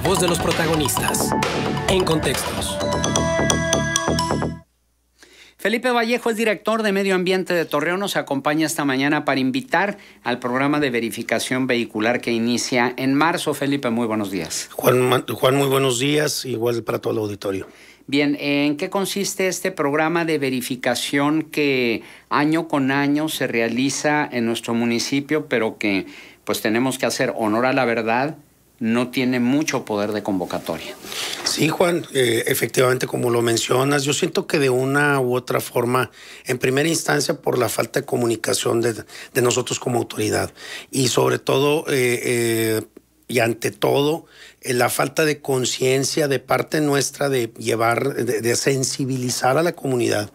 voz de los protagonistas. En contextos. Felipe Vallejo es director de Medio Ambiente de Torreón. Nos acompaña esta mañana para invitar al programa de verificación vehicular que inicia en marzo. Felipe, muy buenos días. Juan, Juan muy buenos días. Igual para todo el auditorio. Bien, ¿en qué consiste este programa de verificación que año con año se realiza en nuestro municipio, pero que pues tenemos que hacer honor a la verdad, no tiene mucho poder de convocatoria. Sí, Juan, eh, efectivamente, como lo mencionas, yo siento que de una u otra forma, en primera instancia, por la falta de comunicación de, nosotros como autoridad y sobre todo eh, eh, y ante todo eh, la falta de conciencia de parte nuestra de llevar, de, sensibilizar a la comunidad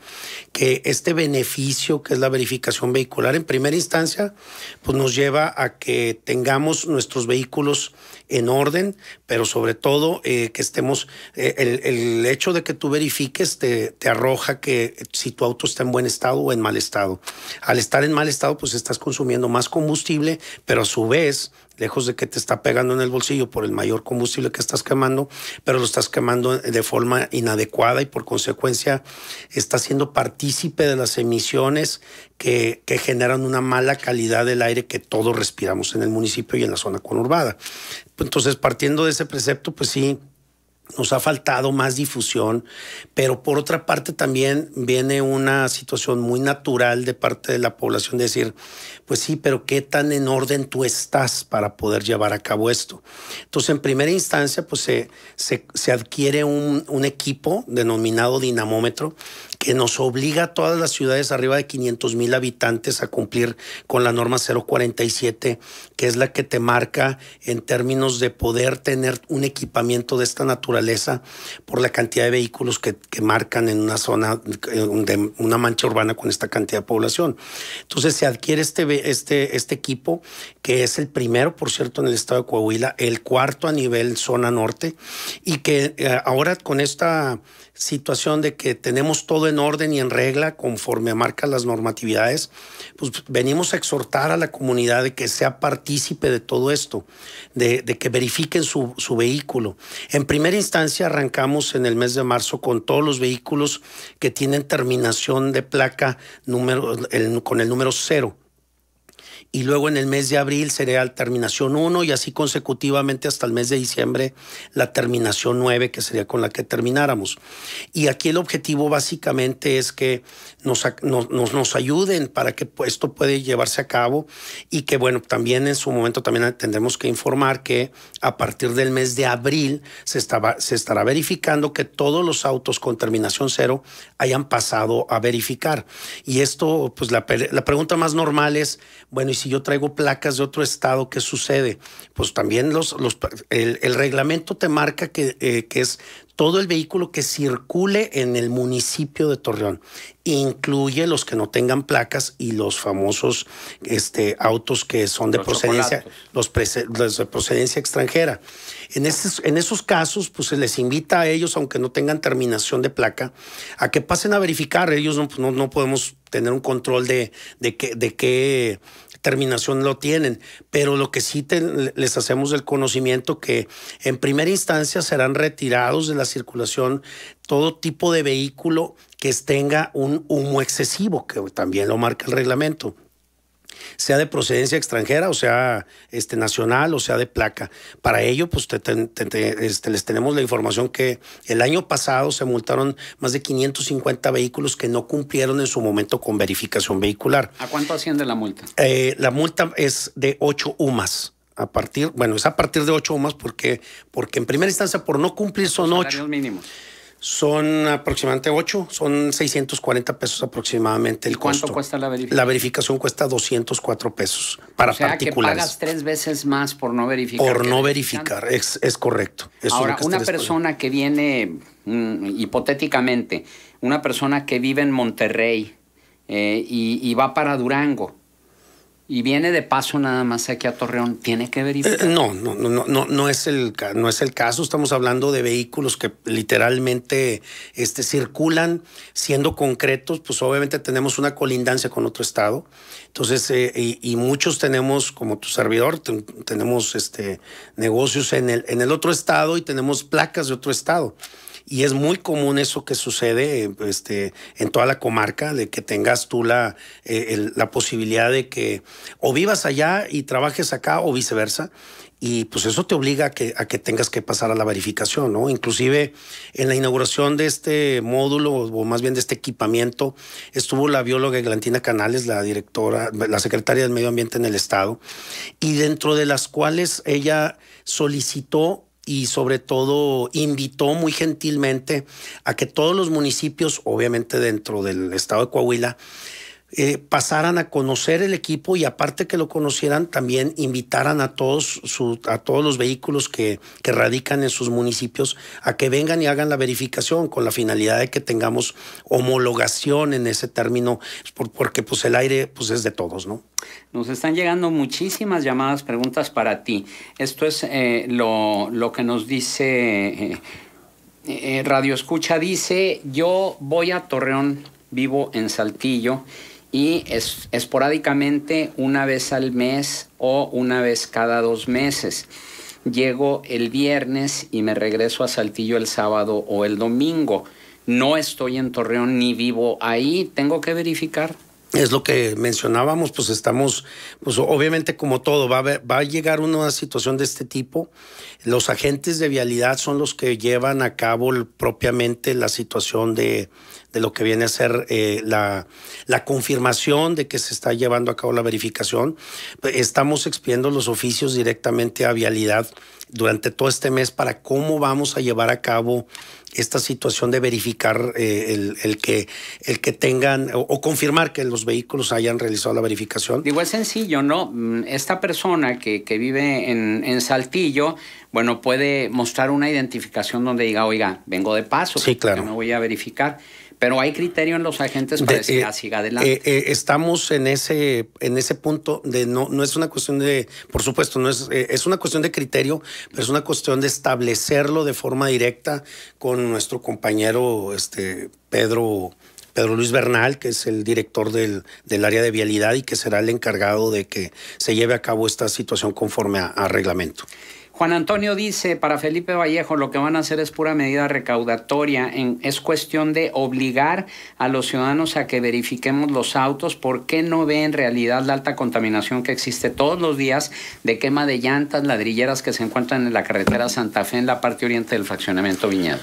que este beneficio que es la verificación vehicular en primera instancia, pues nos lleva a que tengamos nuestros vehículos en orden, pero sobre todo eh, que estemos, eh, el, hecho de que tú verifiques te arroja que si tu auto está en buen estado o en mal estado. Al estar en mal estado, pues estás consumiendo más combustible, pero a su vez lejos de que te está pegando en el bolsillo por el mayor combustible que estás quemando, pero lo estás quemando de forma inadecuada y por consecuencia está siendo partícipe de las emisiones que, que generan una mala calidad del aire que todos respiramos en el municipio y en la zona conurbada. Entonces, partiendo de ese precepto, pues sí, nos ha faltado más difusión, pero por otra parte también viene una situación muy natural de parte de la población decir, pues sí, pero qué tan en orden tú estás para poder llevar a cabo esto. Entonces, en primera instancia, pues se, adquiere un, un equipo denominado dinamómetro que nos obliga a todas las ciudades arriba de 500 mil habitantes a cumplir con la norma 047, que es la que te marca en términos de poder tener un equipamiento de esta naturaleza por la cantidad de vehículos que, que marcan en una zona, eh, de una mancha urbana con esta cantidad de población. Entonces se adquiere este, este, este equipo, que es el primero, por cierto, en el estado de Coahuila, el cuarto a nivel zona norte, y que eh, ahora con esta situación de que tenemos todo en en orden y en regla conforme marcan las normatividades, pues venimos a exhortar a la comunidad de que sea partícipe de todo esto, de, que verifiquen su, vehículo. En primera instancia arrancamos en el mes de marzo con todos los vehículos que tienen terminación de placa número, con el número cero y luego en el mes de abril sería la terminación 1 y así consecutivamente hasta el mes de diciembre la terminación 9 que sería con la que termináramos. Y aquí el objetivo básicamente es que nos, nos, ayuden para que esto puede llevarse a cabo y que bueno, también en su momento también tendremos que informar que a partir del mes de abril se, estaba, se estará verificando que todos los autos con terminación cero hayan pasado a verificar. Y esto, pues la, pregunta más normal es, bueno, ¿y si yo traigo placas de otro estado, qué sucede? Pues también los, el, reglamento te marca que, eh, que es todo el vehículo que circule en el municipio de Torreón. Incluye los que no tengan placas y los famosos este, autos que son de procedencia, los, de procedencia extranjera. En, en esos casos, pues se les invita a ellos, aunque no tengan terminación de placa, a que pasen a verificar. Ellos no, podemos tener un control de, de, de qué terminación lo tienen, pero lo que sí les hacemos el conocimiento que en primera instancia serán retirados de la circulación todo tipo de vehículo que tenga un humo excesivo, que también lo marca el reglamento sea de procedencia extranjera, o sea este, nacional, o sea de placa. Para ello, pues este, les tenemos la información que el año pasado se multaron más de 550 vehículos que no cumplieron en su momento con verificación vehicular. ¿A cuánto asciende la multa? Eh, la multa es de 8 UMAS a partir, bueno, es a partir de ocho UMAS porque, porque en primera instancia por no cumplir son ocho. mínimos. Son aproximadamente 8, son 640 pesos aproximadamente el ¿Cuánto cuesta la verificación? La verificación cuesta 204 pesos para o Que pagas tres veces más por no verificar. Por no verificar, es, correcto. Ahora, es una persona que viene, mm, hipotéticamente, una persona que vive en Monterrey eh, y va para Durango, y viene de paso nada más aquí a Torreón, ¿tiene que verificar? no, no, no, no, no es el, no es el caso. Estamos hablando de vehículos que literalmente este, circulan, siendo concretos, pues obviamente tenemos una colindancia con otro estado. Entonces, y, muchos tenemos, como tu servidor, tenemos este, negocios en el, en el otro estado y tenemos placas de otro estado y es muy común eso que sucede este, en toda la comarca, de que tengas tú la, eh, la posibilidad de que o vivas allá y trabajes acá o viceversa. Y pues eso te obliga a que, a que tengas que pasar a la verificación, ¿no? Inclusive en la inauguración de este módulo, o más bien de este equipamiento, estuvo la bióloga Glantina Canales, la directora, la secretaria del Medio Ambiente en el Estado, y dentro de las cuales ella solicitó y sobre todo invitó muy gentilmente a que todos los municipios, obviamente dentro del estado de Coahuila, eh, pasaran a conocer el equipo y aparte que lo conocieran, también invitaran a todos, a todos los vehículos que, radican en sus municipios a que vengan y hagan la verificación con la finalidad de que tengamos homologación en ese término, pues, porque pues el aire pues es de todos, ¿no? Nos están llegando muchísimas llamadas, preguntas para ti. Esto es eh, lo, que nos dice eh, Radio Escucha. Dice, yo voy a Torreón, vivo en Saltillo y es, esporádicamente una vez al mes o una vez cada dos meses. Llego el viernes y me regreso a Saltillo el sábado o el domingo. No estoy en Torreón ni vivo ahí. Tengo que verificar es lo que mencionábamos, pues estamos, pues obviamente como todo, va a, a llegar una situación de este tipo. Los agentes de vialidad son los que llevan a cabo propiamente la situación de, lo que viene a ser eh, la, la, confirmación de que se está llevando a cabo la verificación. Estamos expidiendo los oficios directamente a vialidad durante todo este mes para cómo vamos a llevar a cabo esta situación de verificar eh, el, que, el que tengan o, confirmar que los vehículos hayan realizado la verificación? Digo, es sencillo, ¿no? Mm, esta persona que, que vive en, en, Saltillo, bueno, puede mostrar una identificación donde diga, oiga, vengo de paso, sí, claro. me voy a verificar. Pero hay criterio en los agentes para decir, eh, ah, siga adelante. Eh, eh, estamos en ese, en ese punto de no, no es una cuestión de, por supuesto, no es, es una cuestión de criterio, pero es una cuestión de establecerlo de forma directa con nuestro compañero este, Pedro. Pedro Luis Bernal, que es el director del, área de vialidad y que será el encargado de que se lleve a cabo esta situación conforme a reglamento. Juan Antonio dice, para Felipe Vallejo lo que van a hacer es pura medida recaudatoria, en, es cuestión de obligar a los ciudadanos a que verifiquemos los autos, porque no ve en realidad la alta contaminación que existe todos los días de quema de llantas, ladrilleras que se encuentran en la carretera Santa Fe en la parte oriente del fraccionamiento viñedo.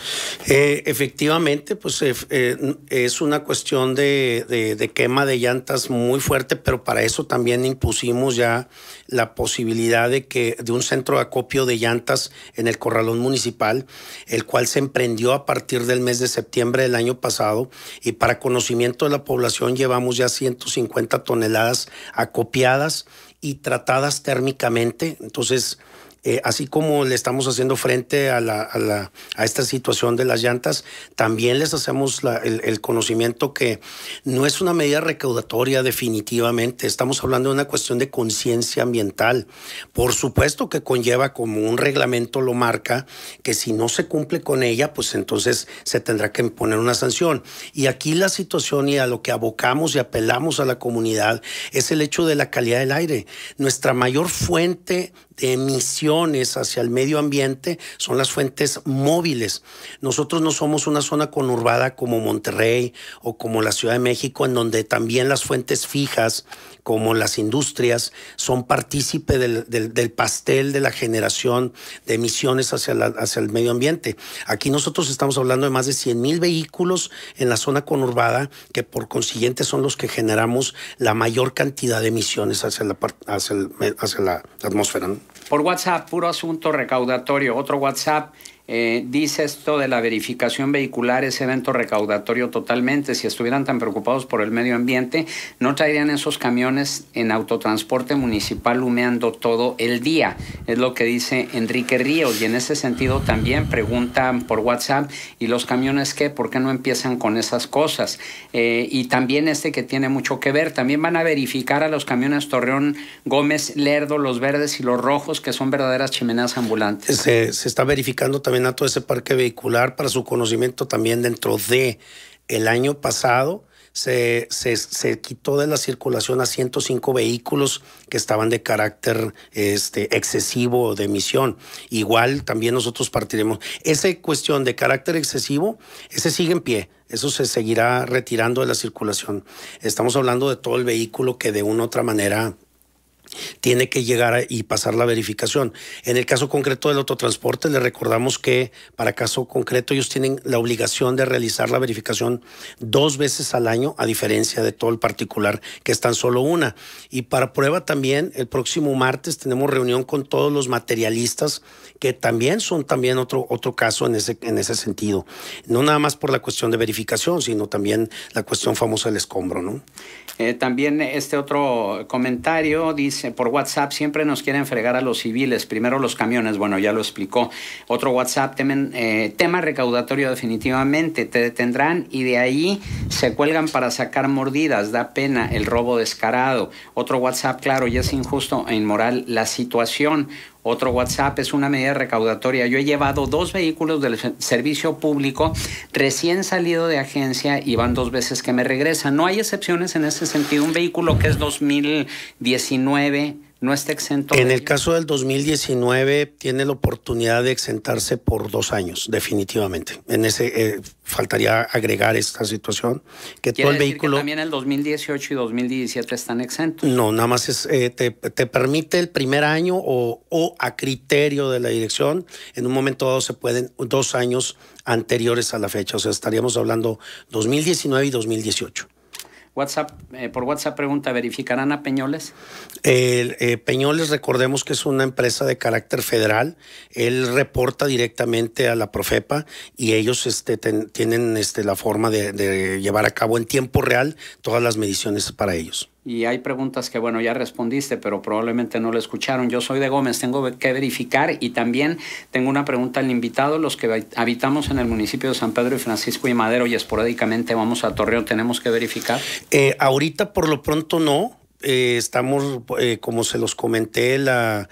Eh, efectivamente, pues eh, eh, es una cuestión de, de, de quema de llantas muy fuerte, pero para eso también impusimos ya la posibilidad de que de un centro de acopio de de llantas en el corralón municipal, el cual se emprendió a partir del mes de septiembre del año pasado y para conocimiento de la población llevamos ya 150 toneladas acopiadas y tratadas térmicamente. Entonces, eh, así como le estamos haciendo frente a, la, esta situación de las llantas, también les hacemos el, conocimiento que no es una medida recaudatoria definitivamente, estamos hablando de una cuestión de conciencia ambiental. Por supuesto que conlleva como un reglamento lo marca, que si no se cumple con ella, pues entonces se tendrá que imponer una sanción. Y aquí la situación y a lo que abocamos y apelamos a la comunidad es el hecho de la calidad del aire. Nuestra mayor fuente de emisión hacia el medio ambiente son las fuentes móviles. Nosotros no somos una zona conurbada como Monterrey o como la Ciudad de México, en donde también las fuentes fijas, como las industrias, son partícipe del, pastel de la generación de emisiones hacia, hacia el medio ambiente. Aquí nosotros estamos hablando de más de 100 mil vehículos en la zona conurbada, que por consiguiente son los que generamos la mayor cantidad de emisiones hacia la, hacia la atmósfera. Por WhatsApp, puro asunto recaudatorio. Otro WhatsApp, eh, dice esto de la verificación vehicular, ese evento recaudatorio totalmente. Si estuvieran tan preocupados por el medio ambiente, no traerían esos camiones en autotransporte municipal humeando todo el día. Es lo que dice Enrique Ríos. Y en ese sentido también preguntan por WhatsApp, ¿y los camiones qué? ¿Por qué no empiezan con esas cosas? Eh, y también este que tiene mucho que ver, también van a verificar a los camiones Torreón Gómez, Lerdo, los verdes y los rojos, que son verdaderas chimeneas ambulantes. se está verificando también en todo ese parque vehicular para su conocimiento también dentro de el año pasado. Se, se, quitó de la circulación a 105 vehículos que estaban de carácter este, excesivo de emisión. Igual también nosotros partiremos. Esa cuestión de carácter excesivo, ese sigue en pie. Eso se seguirá retirando de la circulación. Estamos hablando de todo el vehículo que de una u otra manera tiene que llegar y pasar la verificación. En el caso concreto del autotransporte, le recordamos que para caso concreto ellos tienen la obligación de realizar la verificación dos veces al año, a diferencia de todo el particular, que es tan solo una. Y para prueba también, el próximo martes tenemos reunión con todos los materialistas, que también son también otro, otro caso en ese, en ese sentido. No nada más por la cuestión de verificación, sino también la cuestión famosa del escombro. ¿no? Eh, también este otro comentario dice eh, por WhatsApp siempre nos quieren fregar a los civiles, primero los camiones, bueno, ya lo explicó. Otro WhatsApp, eh, tema recaudatorio definitivamente, te detendrán y de ahí se cuelgan para sacar mordidas, da pena el robo descarado. Otro WhatsApp, claro, ya es injusto e inmoral la situación. Otro WhatsApp es una medida recaudatoria. Yo he llevado dos vehículos del servicio público recién salido de agencia y van dos veces que me regresan. No hay excepciones en ese sentido. Un vehículo que es 2019 no está exento. En el caso del 2019 tiene la oportunidad de exentarse por dos años, definitivamente. En ese eh, faltaría agregar esta situación que todo el vehículo. Que también el 2018 y 2017 están exentos. No, nada más es eh, te, permite el primer año o, a criterio de la dirección en un momento dado se pueden dos años anteriores a la fecha, o sea estaríamos hablando 2019 y 2018. WhatsApp, eh, por WhatsApp pregunta, ¿verificarán a Peñoles? Eh, Peñoles, recordemos que es una empresa de carácter federal. Él reporta directamente a la Profepa y ellos este, tienen este, la forma de llevar a cabo en tiempo real todas las mediciones para ellos y hay preguntas que, bueno, ya respondiste, pero probablemente no lo escucharon. Yo soy de Gómez, tengo que verificar y también tengo una pregunta al invitado. Los que habitamos en el municipio de San Pedro y Francisco y Madero y esporádicamente vamos a Torreón, ¿tenemos que verificar? Eh, ahorita por lo pronto no. Eh, estamos, eh, como se los comenté, la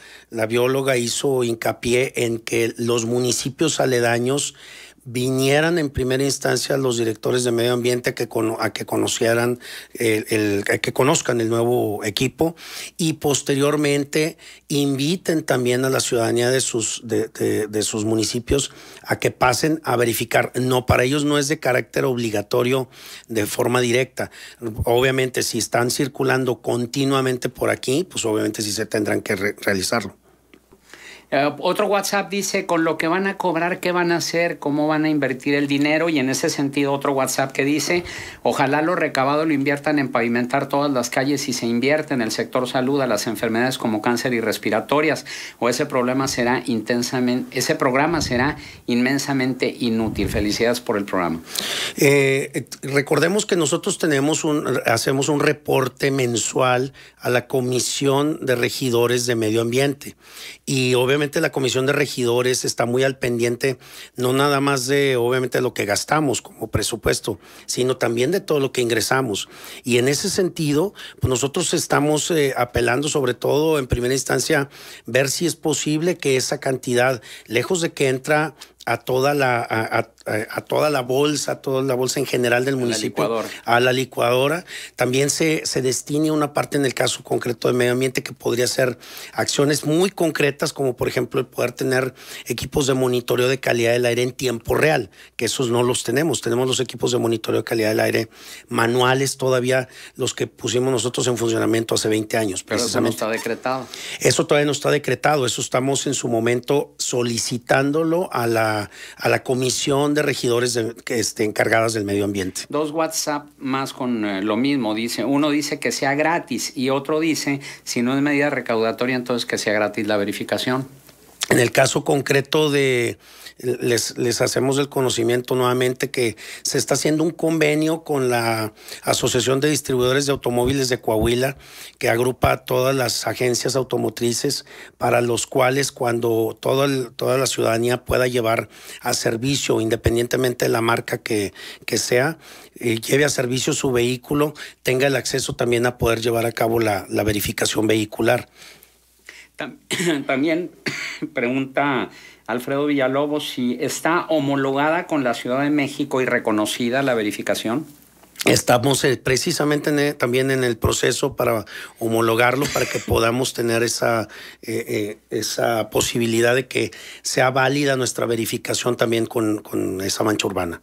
bióloga hizo hincapié en que los municipios aledaños vinieran en primera instancia los directores de medio ambiente a que, conocieran el, que conozcan el nuevo equipo y posteriormente inviten también a la ciudadanía de sus, municipios a que pasen a verificar. No, para ellos no es de carácter obligatorio de forma directa. Obviamente, si están circulando continuamente por aquí, pues obviamente sí se tendrán que realizarlo. Eh, otro WhatsApp dice con lo que van a cobrar, qué van a hacer, cómo van a invertir el dinero y en ese sentido otro WhatsApp que dice ojalá lo recabado lo inviertan en pavimentar todas las calles y se invierte en el sector salud a las enfermedades como cáncer y respiratorias o ese problema será intensamente, ese programa será inmensamente inútil. Felicidades por el programa. Eh, recordemos que nosotros tenemos un, hacemos un reporte mensual a la Comisión de Regidores de Medio Ambiente y obviamente la comisión de regidores está muy al pendiente, no nada más de obviamente lo que gastamos como presupuesto, sino también de todo lo que ingresamos. Y en ese sentido, pues, nosotros estamos eh, apelando sobre todo en primera instancia ver si es posible que esa cantidad, lejos de que entra a toda la, a, toda la bolsa, a toda la bolsa en general del municipio, a la licuadora. También se, se destine una parte en el caso concreto de medio ambiente que podría ser acciones muy concretas, como por ejemplo el poder tener equipos de monitoreo de calidad del aire en tiempo real, que esos no los tenemos. Tenemos los equipos de monitoreo de calidad del aire manuales todavía, los que pusimos nosotros en funcionamiento hace 20 años. Pero eso no está decretado. Eso todavía no está decretado, eso estamos en su momento solicitándolo a la a la comisión de regidores que esté encargadas del medio ambiente. Dos WhatsApp más con eh, lo mismo. Dice, uno dice que sea gratis y otro dice, si no es medida recaudatoria, entonces que sea gratis la verificación. En el caso concreto de, les, hacemos el conocimiento nuevamente que se está haciendo un convenio con la Asociación de Distribuidores de Automóviles de Coahuila, que agrupa a todas las agencias automotrices para los cuales cuando toda, toda la ciudadanía pueda llevar a servicio, independientemente de la marca que, sea, eh, lleve a servicio su vehículo, tenga el acceso también a poder llevar a cabo la, la verificación vehicular. También pregunta Alfredo Villalobos si está homologada con la Ciudad de México y reconocida la verificación. Estamos eh, precisamente e, también en el proceso para homologarlo, para que podamos tener esa, eh, eh, esa posibilidad de que sea válida nuestra verificación también con, con esa mancha urbana.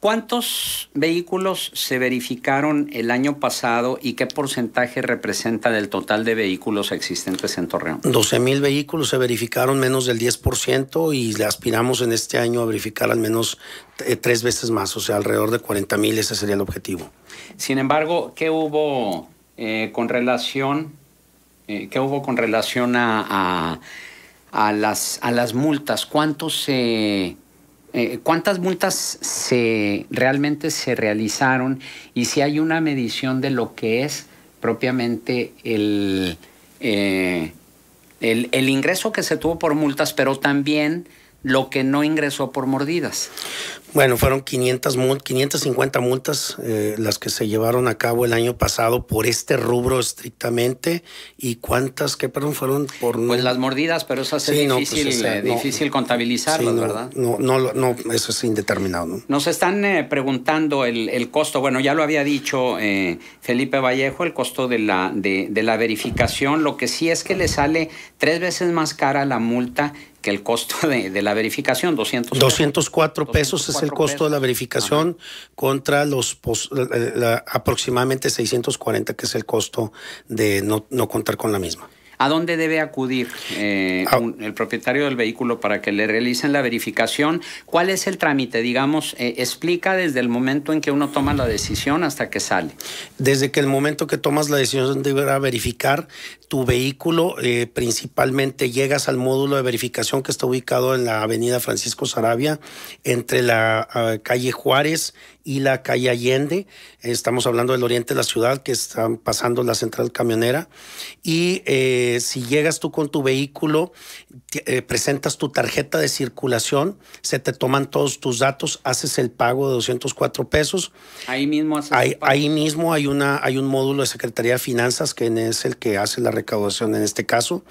¿Cuántos vehículos se verificaron el año pasado y qué porcentaje representa del total de vehículos existentes en Torreón? 12 mil vehículos se verificaron menos del 10% y le aspiramos en este año a verificar al menos eh, tres veces más, o sea, alrededor de 40 mil, ese sería el objetivo. Sin embargo, ¿qué hubo eh, con relación, eh, qué hubo con relación a, las, a las multas? ¿Cuántos se eh, cuántas multas realmente se realizaron y si hay una medición de lo que es propiamente el, eh, el ingreso que se tuvo por multas, pero también lo que no ingresó por mordidas. Bueno, fueron 500 550 multas eh, las que se llevaron a cabo el año pasado por este rubro estrictamente. ¿Y cuántas que perdón, fueron por...? Pues las mordidas, pero eso hace pues, difícil, pues contabilizarlas, ¿verdad? No, no, no, eso es indeterminado. Nos están eh, preguntando el, costo. Bueno, ya lo había dicho eh, Felipe Vallejo, el costo de la, de la verificación. Lo que sí es que le sale tres veces más cara la multa el costo de, la verificación, 200 204 pesos es el costo de la verificación contra los la, aproximadamente 640 que es el costo de no, no contar con la misma. ¿A dónde debe acudir eh, ah. el propietario del vehículo para que le realicen la verificación? ¿Cuál es el trámite? Digamos, eh, explica desde el momento en que uno toma la decisión hasta que sale. Desde que el momento que tomas la decisión de verificar tu vehículo, eh, principalmente llegas al módulo de verificación que está ubicado en la avenida Francisco Sarabia, entre la ah, calle Juárez y la calle Allende. Estamos hablando del oriente de la ciudad que está pasando la central camionera. Y eh, si llegas tú con tu vehículo, eh, presentas tu tarjeta de circulación, se te toman todos tus datos, haces el pago de 204 pesos. Ahí mismo hay, Ahí mismo hay, una, hay un módulo de Secretaría de Finanzas que es el que hace la recaudación en este caso.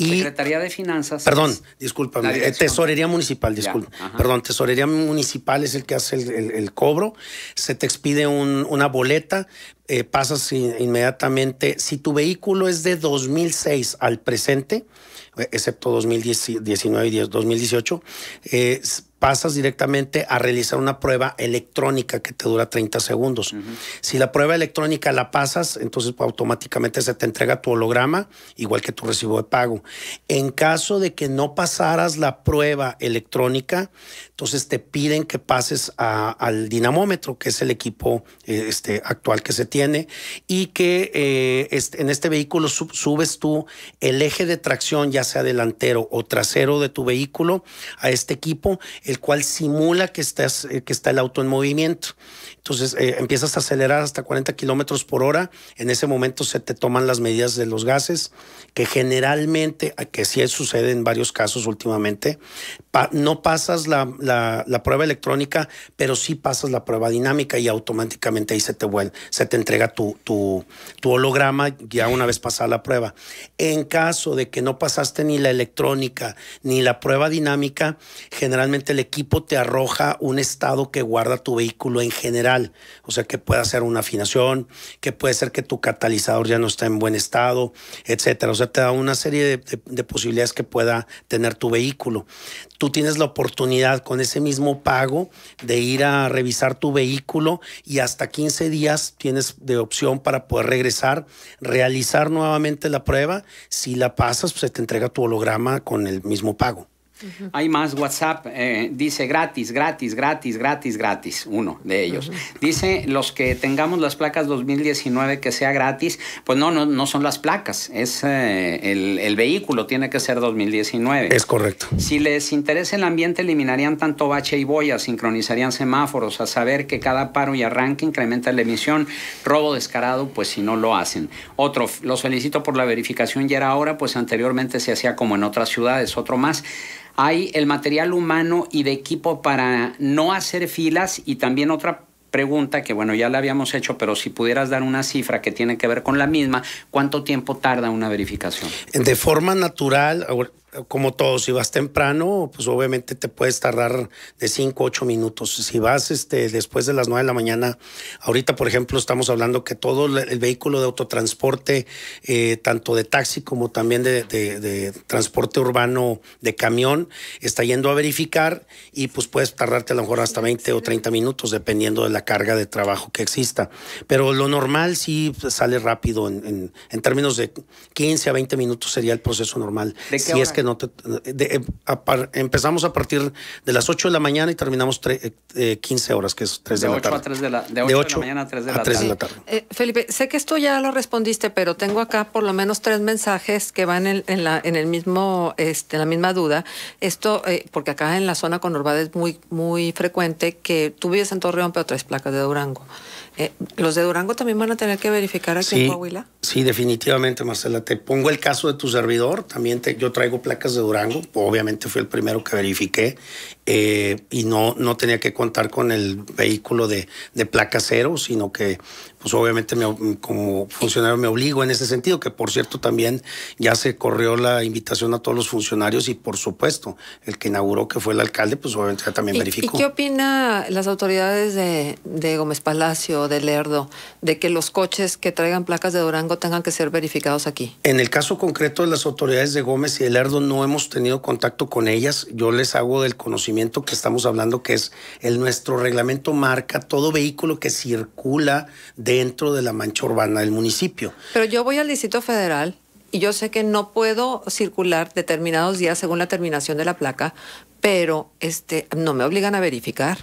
Secretaría de Finanzas. Perdón, discúlpame. Eh, tesorería Municipal, disculpa. perdón, Tesorería Municipal es el que hace el, cobro. Se te expide una boleta, eh, pasas inmediatamente. Si tu vehículo es de 2006 al presente, excepto 2019 y 2018, eh, pasas directamente a realizar una prueba electrónica que te dura 30 segundos. Si la prueba electrónica la pasas, entonces pues, automáticamente se te entrega tu holograma, igual que tu recibo de pago. En caso de que no pasaras la prueba electrónica, entonces te piden que pases al dinamómetro, que es el equipo eh, este, actual que se tiene, y que eh, este, en este vehículo subes tú el eje de tracción, ya sea delantero o trasero de tu vehículo, a este equipo el cual simula que, estás, eh, que está el auto en movimiento. Entonces eh, empiezas a acelerar hasta 40 kilómetros por hora. En ese momento se te toman las medidas de los gases, que generalmente, que sí sucede en varios casos últimamente, no pasas la, prueba electrónica, pero sí pasas la prueba dinámica y automáticamente ahí se te, se te entrega tu, tu, tu holograma ya una vez pasada la prueba. En caso de que no pasaste ni la electrónica ni la prueba dinámica, generalmente el equipo te arroja un estado que guarda tu vehículo en general. O sea, que puede ser una afinación, que puede ser que tu catalizador ya no está en buen estado, etcétera. O sea, te da una serie de, posibilidades que pueda tener tu vehículo. Tú tienes la oportunidad con ese mismo pago de ir a revisar tu vehículo y hasta 15 días tienes de opción para poder regresar, realizar nuevamente la prueba. Si la pasas, pues, se te entrega tu holograma con el mismo pago. Hay más WhatsApp, eh, dice gratis, gratis, gratis, gratis, gratis, uno de ellos. Dice los que tengamos las placas 2019 que sea gratis, pues no, no, no son las placas, es eh, el, vehículo tiene que ser 2019. Es correcto. Si les interesa el ambiente, eliminarían tanto bache y boya, sincronizarían semáforos, a saber que cada paro y arranque incrementa la emisión, robo descarado, pues si no lo hacen. Otro, los felicito por la verificación, ya era ahora, pues anteriormente se hacía como en otras ciudades, otro más. Hay el material humano y de equipo para no hacer filas y también otra pregunta que bueno, ya la habíamos hecho, pero si pudieras dar una cifra que tiene que ver con la misma, ¿cuánto tiempo tarda una verificación? De forma natural, como todo, si vas temprano, pues obviamente te puedes tardar de 5 a 8 minutos. Si vas este, después de las 9 de la mañana, ahorita por ejemplo estamos hablando que todo el vehículo de autotransporte, eh, tanto de taxi como también de, transporte urbano de camión, está yendo a verificar y pues puedes tardarte a lo mejor hasta 20 o 30 minutos dependiendo de la carga de trabajo que exista. Pero lo normal sí pues, sale rápido, en, en, términos de 15 a 20 minutos sería el proceso normal. si es que Em, empezamos a partir de las 8 de la mañana y terminamos 15 eh, eh, horas, que es 3 de, la tarde. de, 8, de la mañana a 3 de, la, tarde. Eh, Felipe, sé que esto ya lo respondiste, pero tengo acá por lo menos tres mensajes que van en, la, en el mismo, este, la misma duda. Esto, porque acá en la zona conurbada es muy, muy frecuente que tú en Torreón, pero tres placas de Durango. ¿Los de Durango también van a tener que verificar aquí en Coahuila? Sí, definitivamente, Marcela. Te pongo el caso de tu servidor. También te, yo traigo placas de Durango. Obviamente fui el primero que verifiqué eh, y no, no tenía que contar con el vehículo de, placa cero, sino que pues obviamente como funcionario me obligo en ese sentido, que por cierto también ya se corrió la invitación a todos los funcionarios y por supuesto el que inauguró que fue el alcalde, pues obviamente ya también verificó. ¿Y qué opina las autoridades de, de, Gómez Palacio, de Lerdo, de que los coches que traigan placas de Durango tengan que ser verificados aquí? En el caso concreto de las autoridades de Gómez y de Lerdo no hemos tenido contacto con ellas, yo les hago del conocimiento que estamos hablando, que es el nuestro reglamento marca todo vehículo que circula dentro de la mancha urbana del municipio. Pero yo voy al Distrito Federal y yo sé que no puedo circular determinados días según la terminación de la placa, pero este, no me obligan a verificar.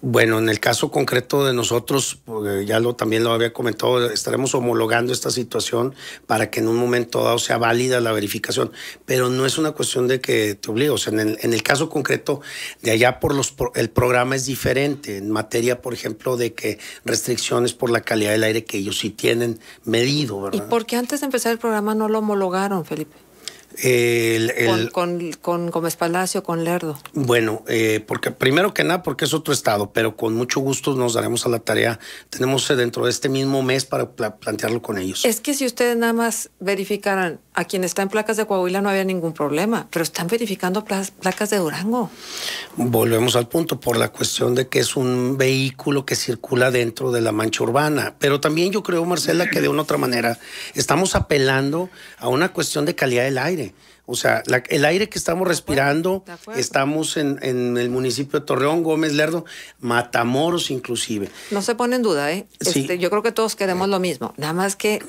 Bueno, en el caso concreto de nosotros, ya lo también lo había comentado, estaremos homologando esta situación para que en un momento dado sea válida la verificación, pero no es una cuestión de que te obligue. O sea, en el, caso concreto de allá por los el programa es diferente en materia, por ejemplo, de que restricciones por la calidad del aire que ellos sí tienen medido, ¿verdad? ¿Y por qué antes de empezar el programa no lo homologaron, Felipe? con, Gómez Palacio, con Lerdo. Bueno, eh, porque primero que nada, porque es otro estado, pero con mucho gusto nos daremos a la tarea. Tenemos eh, dentro de este mismo mes para plantearlo con ellos. Es que si ustedes nada más verificaran a quien está en placas de Coahuila no había ningún problema, pero están verificando placas de Durango. Volvemos al punto por la cuestión de que es un vehículo que circula dentro de la mancha urbana, pero también yo creo, Marcela, que de una otra manera estamos apelando a una cuestión de calidad del aire. O sea, el aire que estamos respirando, estamos en, el municipio de Torreón, Gómez Lerdo, Matamoros inclusive. No se pone en duda, ¿eh? Este, yo creo que todos queremos lo mismo, nada más que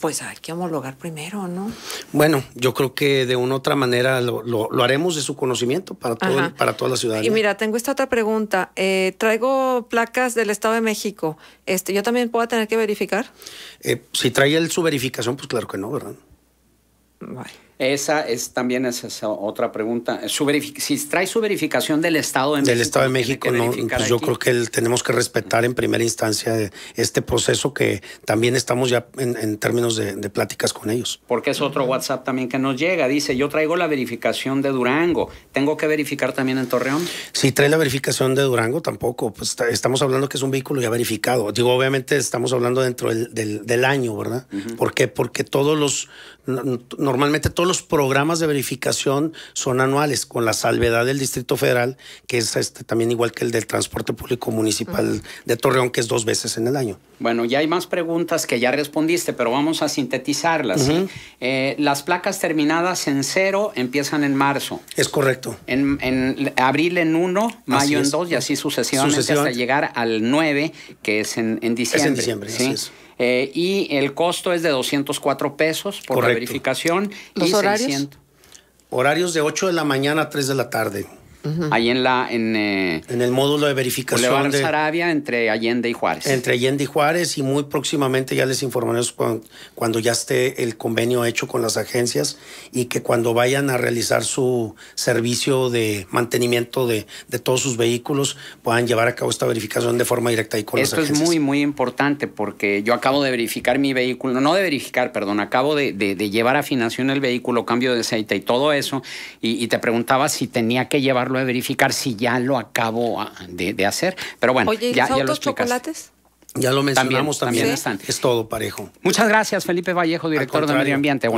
pues hay que homologar primero, ¿no? Bueno, yo creo que de una u otra manera lo, haremos de su conocimiento para, para toda la ciudad. Y mira, tengo esta otra pregunta. Eh, traigo placas del Estado de México. Este, ¿Yo también puedo tener que verificar? Eh, si trae él su verificación, pues claro que no, ¿verdad? Vale. Esa es también esa otra pregunta. Su si trae su verificación del Estado de México. Del Estado de México, pues yo creo que tenemos que respetar en primera instancia este proceso que también estamos ya en, términos de, pláticas con ellos. Porque es otro WhatsApp también que nos llega. Dice, yo traigo la verificación de Durango. ¿Tengo que verificar también en Torreón? Si trae la verificación de Durango, tampoco. Pues estamos hablando que es un vehículo ya verificado. Digo, obviamente estamos hablando dentro del, del, año, ¿verdad? porque ¿Por qué? Porque todos los, normalmente todos los programas de verificación son anuales, con la salvedad del Distrito Federal, que es este, también igual que el del transporte público municipal de Torreón, que es dos veces en el año. Bueno, ya hay más preguntas que ya respondiste, pero vamos a sintetizarlas. Eh, las placas terminadas en cero empiezan en marzo. Es correcto. En, abril en uno, mayo en dos y así sucesivamente, hasta llegar al nueve, que es en, diciembre. Eh, y el costo es de 204 pesos por la verificación. ¿Los y horarios? Horarios de 8 de la mañana a 3 de la tarde ahí en la... En, eh, en, el módulo de verificación. Boulevard de, Arabia entre Allende y Juárez. Entre Allende y Juárez y muy próximamente ya les informaremos cuando, ya esté el convenio hecho con las agencias y que cuando vayan a realizar su servicio de mantenimiento de, todos sus vehículos puedan llevar a cabo esta verificación de forma directa y con Esto es muy, muy importante porque yo acabo de verificar mi vehículo, no de verificar, perdón, acabo de, llevar a llevar afinación el vehículo, cambio de aceite y todo eso y, y te preguntaba si tenía que llevarlo de verificar si ya lo acabo ah, de, hacer. Pero bueno, ¿y ya, los chocolates? Ya lo mencionamos también. Es todo parejo. Muchas gracias, Felipe Vallejo, director de Medio Ambiente.